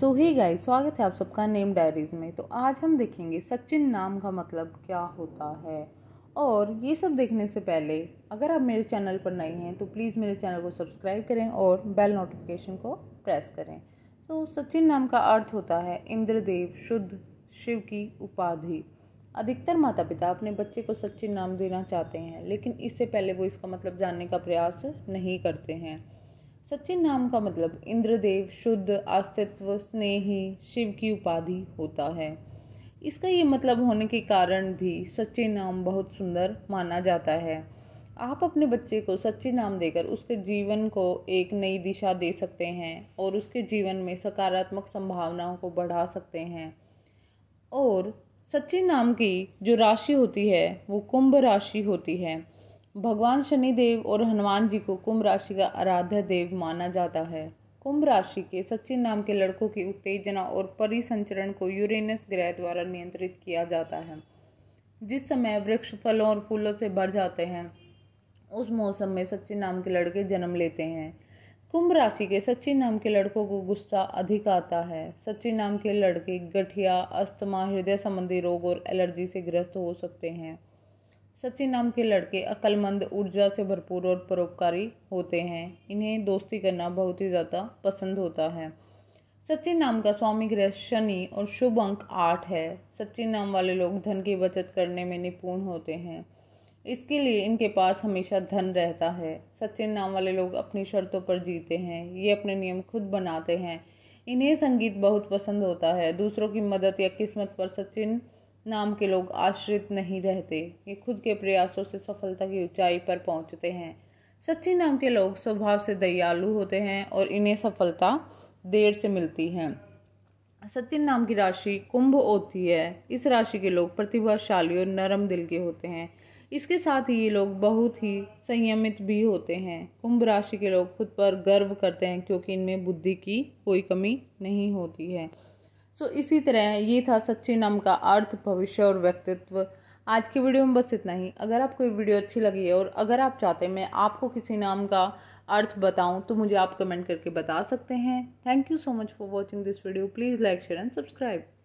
सो ही guys स्वागत है आप सबका नेम डायरीज में तो आज हम देखेंगे सचिन नाम का मतलब क्या होता है और ये सब देखने से पहले अगर आप मेरे चैनल पर नए हैं तो प्लीज़ मेरे चैनल को सब्सक्राइब करें और बेल नोटिफिकेशन को प्रेस करें तो सचिन नाम का अर्थ होता है इंद्रदेव शुद्ध शिव की उपाधि अधिकतर माता पिता अपने बच्चे को सचिन नाम देना चाहते हैं लेकिन इससे पहले वो इसका मतलब जानने का प्रयास नहीं करते हैं सच्चे नाम का मतलब इंद्रदेव शुद्ध अस्तित्व स्नेही शिव की उपाधि होता है इसका ये मतलब होने के कारण भी सच्चे नाम बहुत सुंदर माना जाता है आप अपने बच्चे को सच्चे नाम देकर उसके जीवन को एक नई दिशा दे सकते हैं और उसके जीवन में सकारात्मक संभावनाओं को बढ़ा सकते हैं और सच्चे नाम की जो राशि होती है वो कुंभ राशि होती है भगवान शनिदेव और हनुमान जी को कुंभ राशि का आराध्य देव माना जाता है कुंभ राशि के सचिन नाम के लड़कों की उत्तेजना और परिसंचरण को यूरेनस ग्रह द्वारा नियंत्रित किया जाता है जिस समय वृक्ष फलों और फूलों से भर जाते हैं उस मौसम में सचिन नाम के लड़के जन्म लेते हैं कुंभ राशि के सचिन नाम के लड़कों को गुस्सा अधिक आता है सचिन नाम के लड़के गठिया अस्थमा हृदय संबंधी रोग और एलर्जी से ग्रस्त हो सकते हैं सच्चे नाम के लड़के अक्लमंद ऊर्जा से भरपूर और परोपकारी होते हैं इन्हें दोस्ती करना बहुत ही ज़्यादा पसंद होता है सच्चे नाम का स्वामी ग्रह शनि और शुभ अंक आठ है सच्चे नाम वाले लोग धन की बचत करने में निपुण होते हैं इसके लिए इनके पास हमेशा धन रहता है सच्चे नाम वाले लोग अपनी शर्तों पर जीते हैं ये अपने नियम खुद बनाते हैं इन्हें संगीत बहुत पसंद होता है दूसरों की मदद या किस्मत पर सचिन नाम के लोग आश्रित नहीं रहते ये खुद के प्रयासों से सफलता की ऊंचाई पर पहुंचते हैं सच्चे नाम के लोग स्वभाव से दयालु होते हैं और इन्हें सफलता देर से मिलती है सचिन नाम की राशि कुंभ होती है इस राशि के लोग प्रतिभाशाली और नरम दिल के होते हैं इसके साथ ही ये लोग बहुत ही संयमित भी होते हैं कुंभ राशि के लोग खुद पर गर्व करते हैं क्योंकि इनमें बुद्धि की कोई कमी नहीं होती है सो इसी तरह ये था सच्चे नाम का अर्थ भविष्य और व्यक्तित्व आज की वीडियो में बस इतना ही अगर आपको ये वीडियो अच्छी लगी है और अगर आप चाहते हैं मैं आपको किसी नाम का अर्थ बताऊं तो मुझे आप कमेंट करके बता सकते हैं thank you so much for watching this video please like share and subscribe